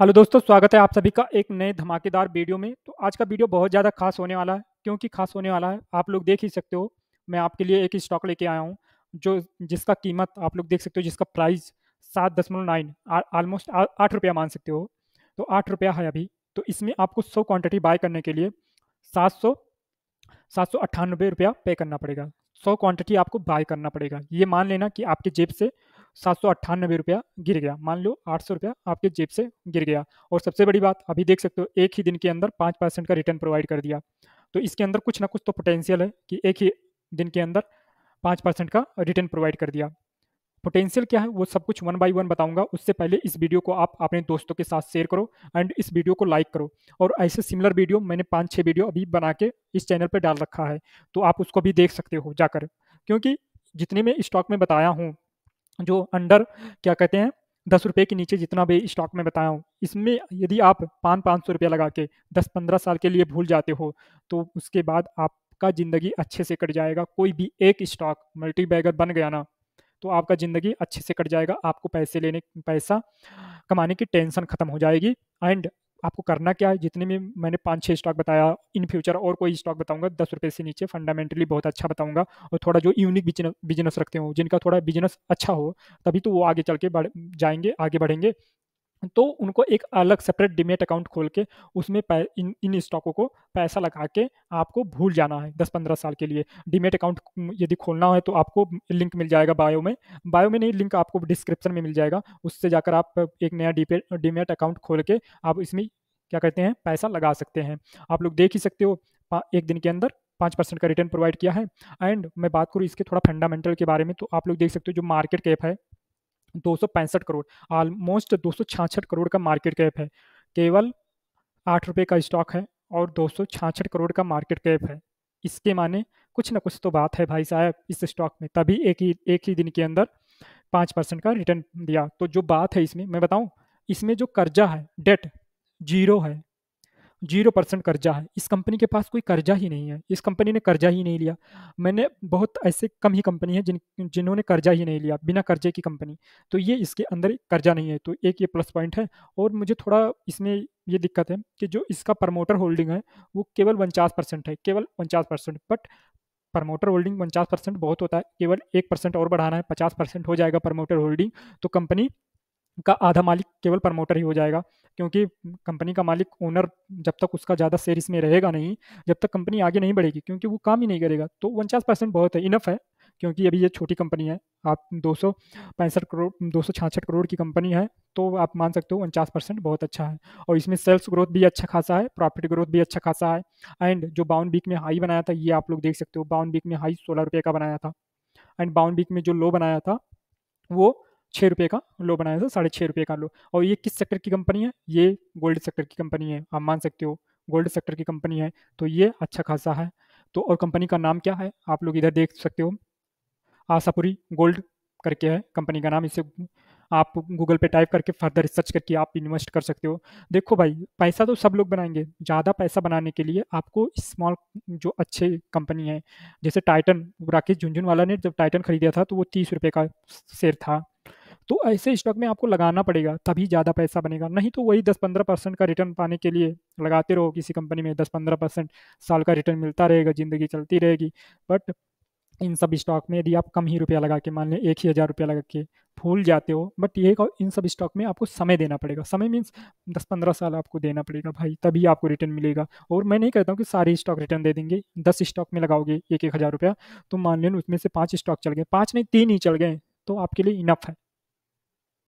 hello दोस्तों स्वागत है आप सभी का एक नए धमाकेदार वीडियो में तो आज का वीडियो बहुत ज़्यादा खास होने वाला है क्योंकि खास होने वाला है आप लोग देख ही सकते हो मैं आपके लिए एक स्टॉक लेके आया हूँ जो जिसका कीमत आप लोग देख सकते हो जिसका प्राइस सात दशमलव नाइन ऑलमोस्ट आठ रुपया मान सकते हो तो आठ रुपया है अभी तो इसमें आपको सौ क्वान्टिटी बाय करने के लिए सात सौ सात सौ अट्ठानबे रुपया पे करना पड़ेगा सौ क्वान्टिटी आपको बाय करना पड़ेगा ये मान लेना कि आपके जेब से सात सौ अट्ठानबे रुपया गिर गया मान लो आठ सौ रुपया आपके जेब से गिर गया और सबसे बड़ी बात अभी देख सकते हो एक ही दिन के अंदर पाँच परसेंट का रिटर्न प्रोवाइड कर दिया तो इसके अंदर कुछ ना कुछ तो पोटेंशियल है कि एक ही दिन के अंदर पाँच परसेंट का रिटर्न प्रोवाइड कर दिया पोटेंशियल क्या है वो सब कुछ वन बाय वन बताऊंगा उससे पहले इस वीडियो को आप अपने दोस्तों के साथ शेयर करो एंड इस वीडियो को लाइक करो और ऐसे सिमिलर वीडियो मैंने पाँच छः वीडियो अभी बना के इस चैनल पर डाल रखा है तो आप उसको भी देख सकते हो जाकर क्योंकि जितने मैं स्टॉक में बताया हूँ जो अंडर क्या कहते हैं दस रुपये के नीचे जितना भी स्टॉक में बताया हूँ इसमें यदि आप पाँच पाँच सौ रुपया लगा के दस पंद्रह साल के लिए भूल जाते हो तो उसके बाद आपका ज़िंदगी अच्छे से कट जाएगा कोई भी एक स्टॉक मल्टी बैगर बन गया ना तो आपका ज़िंदगी अच्छे से कट जाएगा आपको पैसे लेने पैसा कमाने की टेंशन ख़त्म हो जाएगी एंड आपको करना क्या है जितने भी मैंने पाँच छः स्टॉक बताया इन फ्यूचर और कोई स्टॉक बताऊंगा दस रुपये से नीचे फंडामेंटली बहुत अच्छा बताऊंगा और थोड़ा जो यूनिक बिजनेस बिजनेस रखते हो जिनका थोड़ा बिजनेस अच्छा हो तभी तो वो आगे चल के बढ़ जाएंगे आगे बढ़ेंगे तो उनको एक अलग सेपरेट डिमेट अकाउंट खोल के उसमें इन इन स्टॉकों को पैसा लगा के आपको भूल जाना है दस पंद्रह साल के लिए डिमेट अकाउंट यदि खोलना है तो आपको लिंक मिल जाएगा बायो में बायो में नहीं लिंक आपको डिस्क्रिप्शन में मिल जाएगा उससे जाकर आप एक नया डिमेट अकाउंट खोल के आप इसमें क्या कहते हैं पैसा लगा सकते हैं आप लोग देख ही सकते हो एक दिन के अंदर पाँच परसेंट का रिटर्न प्रोवाइड किया है एंड मैं बात करूँ इसके थोड़ा फंडामेंटल के बारे में तो आप लोग देख सकते हो जो मार्केट कैप है दो करोड़ ऑलमोस्ट दो करोड़ का मार्केट कैप है केवल आठ रुपये का स्टॉक है और दो करोड़ का मार्केट कैप है इसके माने कुछ ना कुछ तो बात है भाई साहब इस स्टॉक में तभी एक ही एक ही दिन के अंदर पाँच परसेंट का रिटर्न दिया तो जो बात है इसमें मैं बताऊं इसमें जो कर्जा है डेट जीरो है जीरो परसेंट कर्जा है इस कंपनी के पास कोई कर्जा ही नहीं है इस कंपनी ने कर्जा ही नहीं लिया मैंने बहुत ऐसे कम ही कंपनी है जिन जिन्होंने कर्जा ही नहीं लिया बिना कर्जे की कंपनी तो ये इसके अंदर कर्जा नहीं है तो एक ये प्लस पॉइंट है और मुझे थोड़ा इसमें ये दिक्कत है कि जो इसका प्रमोटर होल्डिंग है वो केवल उनचास परसेंट है केवल उनचास परसेंट बट प्रमोटर होल्डिंग उनचास परसेंट बहुत होता है केवल एक परसेंट और बढ़ाना है पचास परसेंट हो जाएगा प्रमोटर होल्डिंग तो कंपनी का आधा मालिक केवल प्रमोटर ही हो जाएगा क्योंकि कंपनी का मालिक ओनर जब तक उसका ज़्यादा शेयर इसमें रहेगा नहीं जब तक कंपनी आगे नहीं बढ़ेगी क्योंकि वो काम ही नहीं करेगा तो उनचास परसेंट बहुत है इनफ है क्योंकि अभी ये छोटी कंपनी है आप दो सौ पैंसठ करोड़ दो सौ करोड़ की कंपनी है तो आप मान सकते हो उनचास परसेंट बहुत अच्छा है और इसमें सेल्स ग्रोथ भी अच्छा खासा है प्रॉफिट ग्रोथ भी अच्छा खासा है एंड जो बाउंड वीक में हाई बनाया था ये आप लोग देख सकते हो बाउंड वीक में हाई सोलह रुपये का बनाया था एंड बाउंड वीक में जो लो बनाया था वो छः रुपये का लो बनाया था साढ़े छः रुपये का लो और ये किस सेक्टर की कंपनी है ये गोल्ड सेक्टर की कंपनी है आप मान सकते हो गोल्ड सेक्टर की कंपनी है तो ये अच्छा खासा है तो और कंपनी का नाम क्या है आप लोग इधर देख सकते हो आशापुरी गोल्ड करके है कंपनी का नाम इसे आप गूगल पे टाइप करके फर्दर रिसर्च करके आप इन्वेस्ट कर सकते हो देखो भाई पैसा तो सब लोग बनाएंगे ज़्यादा पैसा बनाने के लिए आपको स्मॉल जो अच्छे कंपनी है जैसे टाइटन राकेश झुंझुनवाला ने जब टाइटन खरीदा था तो वो तीस रुपये का शेयर था तो ऐसे स्टॉक में आपको लगाना पड़ेगा तभी ज़्यादा पैसा बनेगा नहीं तो वही दस पंद्रह परसेंट का रिटर्न पाने के लिए लगाते रहो किसी कंपनी में दस पंद्रह परसेंट साल का रिटर्न मिलता रहेगा ज़िंदगी चलती रहेगी बट इन सब स्टॉक में यदि आप कम ही रुपया लगा के मान लें एक ही हज़ार रुपया लगा के भूल जाते हो बट ये इन सब स्टॉक में आपको समय देना पड़ेगा समय मीन्स दस पंद्रह साल आपको देना पड़ेगा भाई तभी आपको रिटर्न मिलेगा और मैं नहीं कहता हूँ कि सारे स्टॉक रिटर्न दे देंगे दस स्टॉक में लगाओगे एक एक हज़ार रुपया तो मान लें उसमें से पाँच स्टॉक चल गए पाँच नहीं तीन ही चल गए तो आपके लिए इनफ है